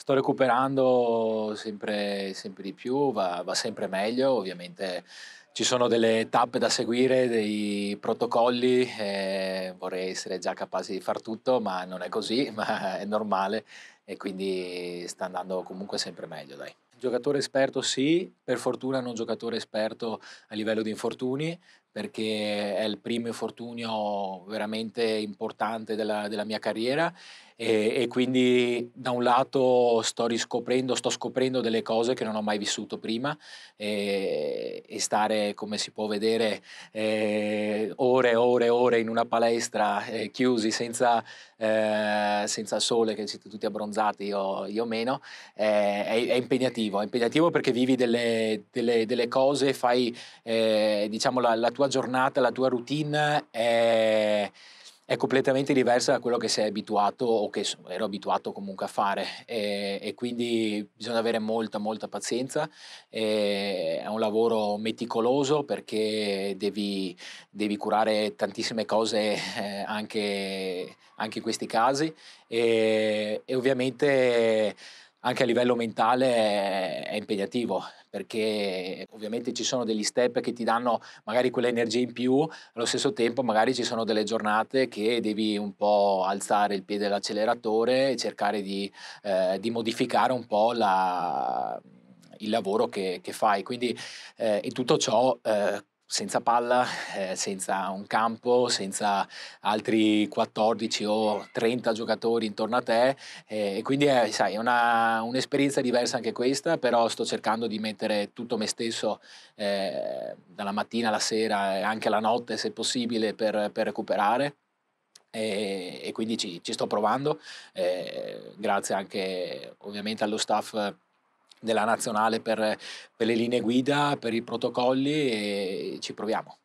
sto recuperando sempre, sempre di più, va, va, sempre meglio, ovviamente ci sono delle tappe da seguire, dei protocolli, eh, vorrei essere già capace di far tutto, ma non è così, ma è normale e quindi sta andando comunque sempre meglio, dai. Giocatore esperto sì, per fortuna non giocatore esperto a livello di infortuni, perché è il primo infortunio veramente importante della, della mia carriera e, e, quindi da un lato sto riscoprendo, sto scoprendo delle cose che non ho mai vissuto prima e, e stare come si può vedere eh, ore e ore e ore in una palestra eh, chiusi senza, eh, senza sole che siete tutti abbronzati io, io meno eh, è, è, impegnativo, è impegnativo perché vivi delle, delle, delle cose, fai eh, diciamo la, la tua tua giornata, la tua routine è, è completamente diversa da quello che sei abituato o che ero abituato comunque a fare e, e quindi bisogna avere molta molta pazienza, e è un lavoro meticoloso perché devi, devi curare tantissime cose eh, anche, anche, in questi casi e, e ovviamente anche a livello mentale è, è impegnativo perché ovviamente ci sono degli step che ti danno magari quell'energia in più, allo stesso tempo magari ci sono delle giornate che devi un po' alzare il piede dell'acceleratore e cercare di, eh, di modificare un po' la il lavoro che, che fai. Quindi eh, in tutto ciò eh, senza palla, eh, senza un campo, senza altri 14 o 30 giocatori intorno a te eh, e quindi eh, è, sai, una, un'esperienza diversa anche questa, però sto cercando di mettere tutto me stesso eh, dalla mattina alla sera e anche la notte se possibile per, per recuperare. E, e, quindi ci, ci sto provando, eh, grazie anche ovviamente allo staff della nazionale per, per le linee guida, per i protocolli e ci proviamo.